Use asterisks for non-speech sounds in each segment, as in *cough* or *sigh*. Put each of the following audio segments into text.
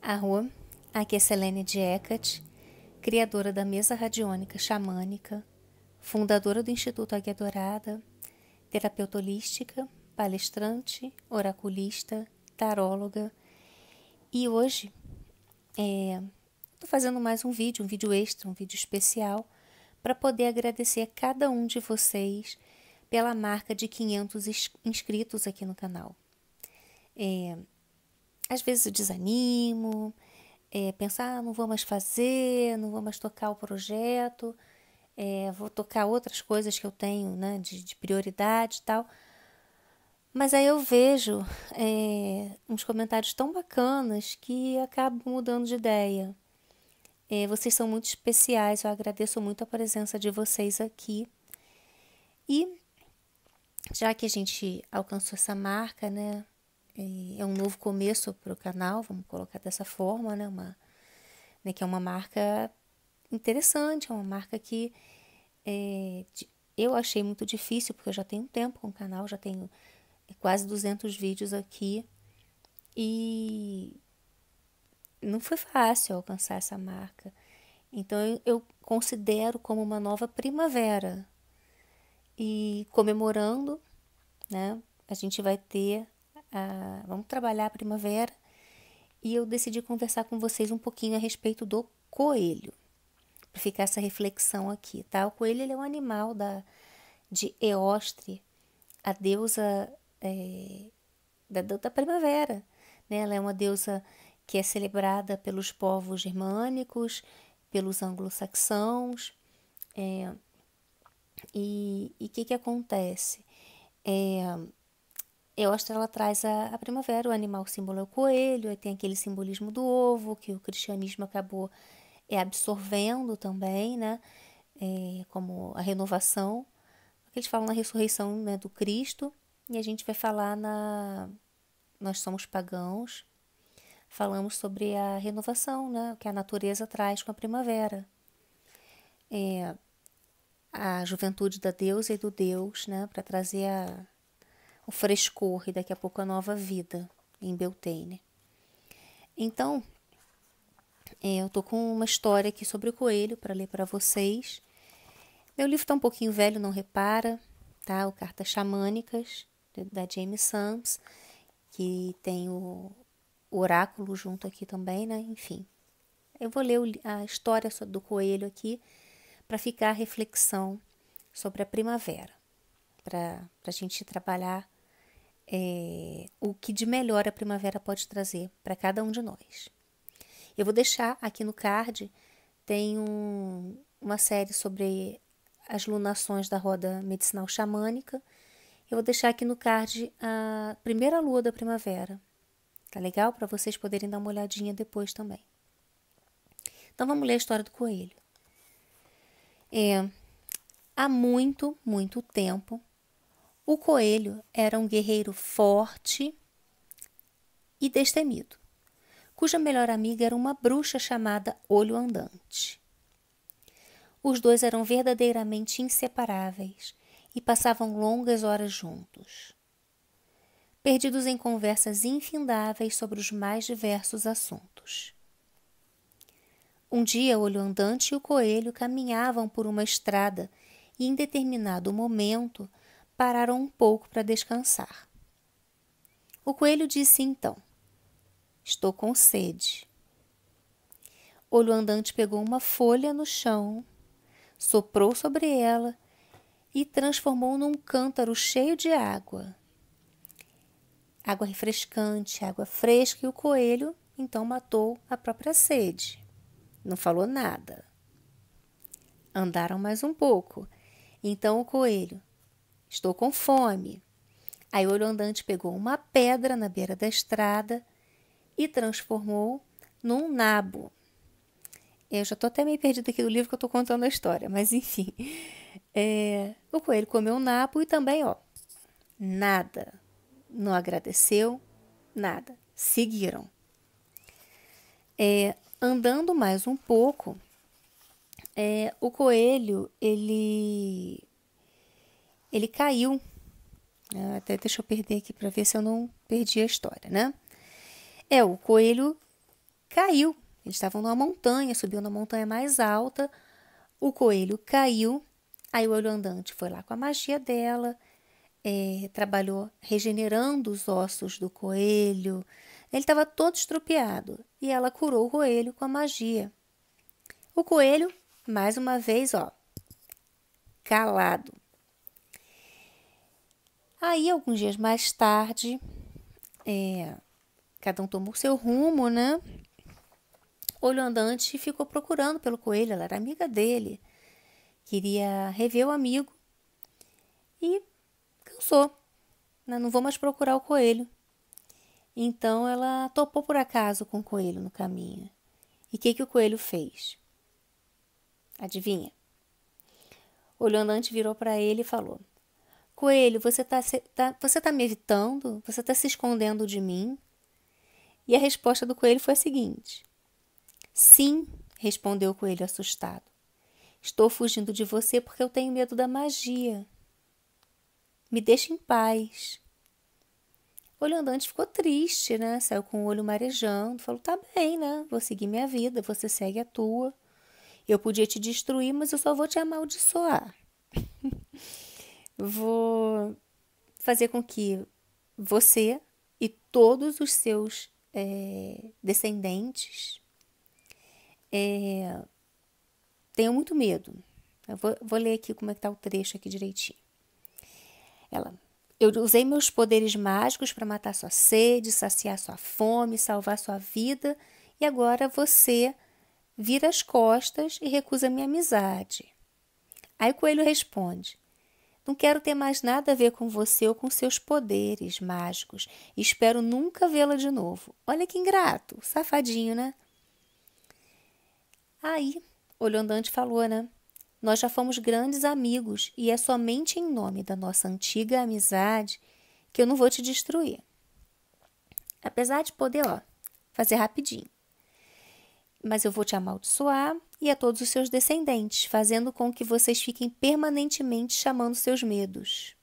A rua aqui é Selene de Eckert, criadora da mesa radiônica xamânica, fundadora do Instituto Águia Dourada, terapeuta holística, palestrante, oraculista, taróloga. E hoje estou eh, é, fazendo mais um vídeo, um vídeo extra, um vídeo especial para poder agradecer a cada um de vocês pela marca de 500 inscritos aqui no canal. É, às vezes eu desanimo, é, pensar, ah, não vou mais fazer, não vou mais tocar o projeto, é, vou tocar outras coisas que eu tenho né, de, de prioridade e tal. Mas aí eu vejo é, uns comentários tão bacanas que acabo mudando de ideia. É, vocês são muito especiais, eu agradeço muito a presença de vocês aqui. E já que a gente alcançou essa marca, né? É, é um novo começo para o canal, vamos colocar dessa forma, né? Uma, né, que é uma marca interessante, é uma marca que é, eu achei muito difícil, porque eu já tenho tempo com o canal, já tenho é, quase 200 vídeos aqui. E não foi fácil alcançar essa marca. Então eu considero como uma nova primavera. E comemorando, né, a gente vai ter a, vamos trabalhar a primavera e eu decidi conversar com vocês um pouquinho a respeito do coelho. Para ficar essa reflexão aqui, tá? O coelho ele é um animal da de Eostre, a deusa é, da, da primavera, né? Ela é uma deusa que é celebrada pelos povos germânicos, pelos anglo-saxãos. É, e o que, que acontece? É, que ela traz a, a, primavera, o animal símbolo é o coelho, aí tem aquele simbolismo do ovo que o cristianismo acabou é, absorvendo também, né? É, como a renovação. Eles falam na ressurreição né, do Cristo e a gente vai falar na. Nós somos pagãos, falamos sobre a renovação, né, que a natureza traz com a primavera. É, a juventude da deusa e do deus, né, para trazer a, o frescor e daqui a pouco a nova vida em Beltane. Então, é, eu tô com uma história aqui sobre o coelho para ler para vocês. Meu livro está um pouquinho velho, não repara, tá? O Cartas Xamânicas, da James Sams, que tem o, oráculo junto aqui também, né? Enfim. Eu vou ler a história do coelho aqui para ficar a reflexão sobre a primavera, para a gente trabalhar é, o que de melhor a primavera pode trazer para cada um de nós. Eu vou deixar aqui no card, tem um, uma série sobre as lunações da roda medicinal xamânica. Eu vou deixar aqui no card a primeira lua da primavera, Tá legal? Para vocês poderem dar uma olhadinha depois também. Então vamos ler a história do coelho. É, há muito, muito tempo, o coelho era um guerreiro forte e destemido, cuja melhor amiga era uma bruxa chamada Olho Andante. Os dois eram verdadeiramente inseparáveis e passavam longas horas juntos perdidos em conversas infindáveis sobre os mais diversos assuntos. Um dia, o Olho Andante e o Coelho caminhavam por uma estrada e, em determinado momento, pararam um pouco para descansar. O coelho disse então: Estou com sede. Olho Andante pegou uma folha no chão, soprou sobre ela e transformou num cântaro cheio de água água refrescante, água fresca, e o coelho então matou a própria sede. Não falou nada. Andaram mais um pouco. Então o coelho, estou com fome. Aí o olho andante pegou uma pedra na beira da estrada e transformou num nabo. Eu já estou até meio perdida aqui do livro que eu estou contando a história, mas enfim. É, o coelho comeu um nabo e também, ó, nada não agradeceu, nada. Seguiram. É, andando mais um pouco, é, o coelho ele ele caiu. Ah, até deixa eu perder aqui para ver se eu não perdi a história, né? É, o coelho caiu. Eles estavam numa montanha, subiu na montanha mais alta. O coelho caiu. Aí o olho andante foi lá com a magia dela é, trabalhou regenerando os ossos do coelho. Ele estava todo estropiado e ela curou o coelho com a magia. O coelho, mais uma vez, ó, calado. Aí, alguns dias mais tarde, é, cada um tomou seu rumo, né? Olho andante ficou procurando pelo coelho, ela era amiga dele, queria rever o amigo e sou Né? Não vou mais procurar o coelho. Então ela topou por acaso com o coelho no caminho. E o que, que o coelho fez? Adivinha? Olhou andante, virou para ele e falou: Coelho, você está tá, você tá me evitando? Você está se escondendo de mim? E a resposta do coelho foi a seguinte: Sim, respondeu o coelho assustado. Estou fugindo de você porque eu tenho medo da magia. Me deixa em paz. antes ficou triste, né? Saiu com o olho marejando. Falou: Tá bem, né? Vou seguir minha vida, você segue a tua. Eu podia te destruir, mas eu só vou te amaldiçoar. *laughs* vou fazer com que você e todos os seus é, descendentes é, tenham muito medo. Vou, vou, ler aqui como é que tá o trecho aqui direitinho. Ela, eu usei meus poderes mágicos para matar sua sede, saciar sua fome, salvar sua vida, e agora você vira as costas e recusa minha amizade. Aí o coelho responde: Não quero ter mais nada a ver com você ou com seus poderes mágicos. Espero nunca vê-la de novo. Olha que ingrato, safadinho, né? Aí, olhando antes falou, né? Nós já fomos grandes amigos e é somente em nome da nossa antiga amizade que eu não vou te destruir. Apesar de poder, ó, fazer rapidinho. Mas eu vou te amaldiçoar e a todos os seus descendentes, fazendo com que vocês fiquem permanentemente chamando seus medos.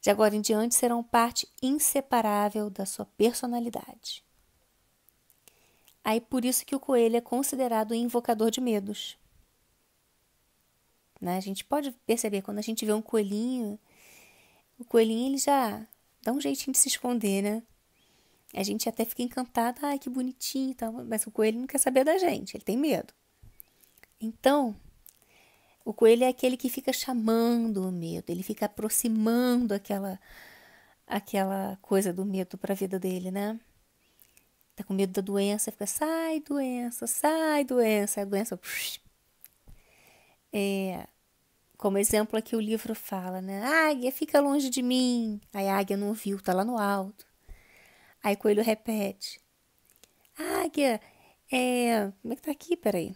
De agora em diante serão parte inseparável da sua personalidade. Aí por isso que o coelho é considerado invocador de medos. Né? A gente pode perceber quando a gente vê um coelhinho, o coelhinho ele já dá um jeitinho de se esconder, né? A gente até fica encantada, ai que bonitinho, tal, mas o coelho não quer saber da gente, ele tem medo. Então, o coelho é aquele que fica chamando o medo, ele fica aproximando aquela aquela coisa do medo para a vida dele, né? Tá com medo da doença, fica, sai doença, sai doença, a doença. É, como exemplo aqui o livro fala, né? Águia, fica longe de mim. Aí a águia não viu, tá lá no alto. Aí o coelho repete. Águia, é. Como é que tá aqui? Peraí.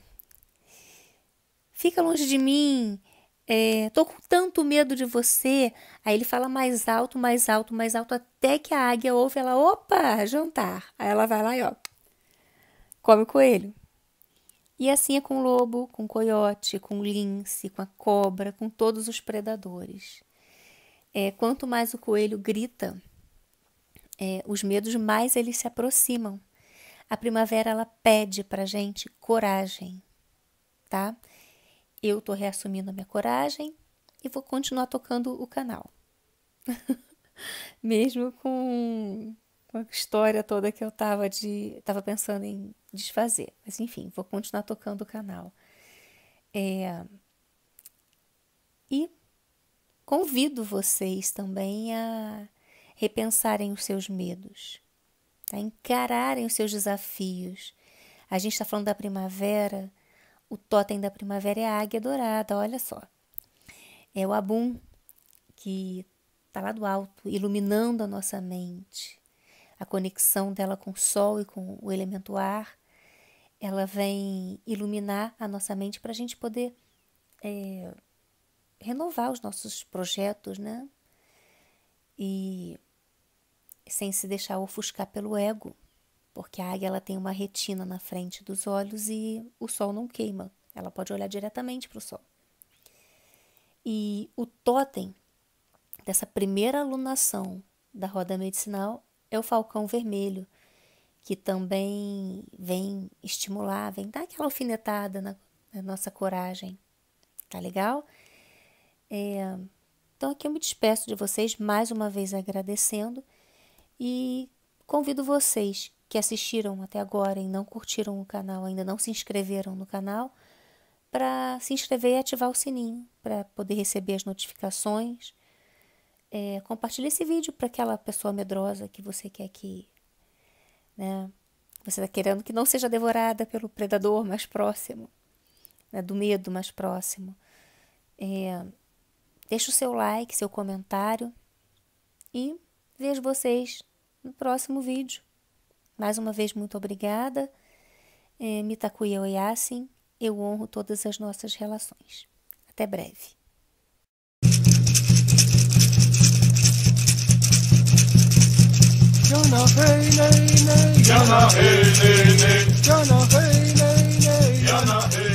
Fica longe de mim é, tô com tanto medo de você. Aí ele fala mais alto, mais alto, mais alto, até que a águia ouve ela, opa, jantar. Aí ela vai lá e ó, come o coelho. E assim é com o lobo, com o coiote, com o lince, com a cobra, com todos os predadores. É, quanto mais o coelho grita, é, os medos mais eles se aproximam. A primavera ela pede para gente coragem, tá? eu estou reassumindo a minha coragem e vou continuar tocando o canal. *laughs* Mesmo com, com a história toda que eu estava de tava pensando em desfazer. Mas enfim, vou continuar tocando o canal. É, e convido vocês também a repensarem os seus medos, a tá? encararem os seus desafios. A gente está falando da primavera, o totem da primavera é a águia dourada, olha só. É o Abum, que está lá do alto, iluminando a nossa mente. A conexão dela com o sol e com o elemento ar, ela vem iluminar a nossa mente para a gente poder é, renovar os nossos projetos, né? E sem se deixar ofuscar pelo ego porque a águia ela tem uma retina na frente dos olhos e o sol não queima, ela pode olhar diretamente para o sol. E o totem dessa primeira alunação da roda medicinal é o falcão vermelho, que também vem estimular, vem dar aquela alfinetada na, na nossa coragem. Tá legal? É, então aqui eu me despeço de vocês mais uma vez agradecendo e convido vocês que assistiram até agora e não curtiram o canal, ainda não se inscreveram no canal, para se inscrever e ativar o sininho para poder receber as notificações. É, compartilhe esse vídeo para aquela pessoa medrosa que você quer que. Né, você está querendo que não seja devorada pelo predador mais próximo, né, do medo mais próximo. É, deixe o seu like, seu comentário e vejo vocês no próximo vídeo. Mais uma vez, muito obrigada. É, Mitakuya Oyasin, eu honro todas as nossas relações. Até breve. hey, nay, nay. hey, nay, nay. hey, nay, nay. hey.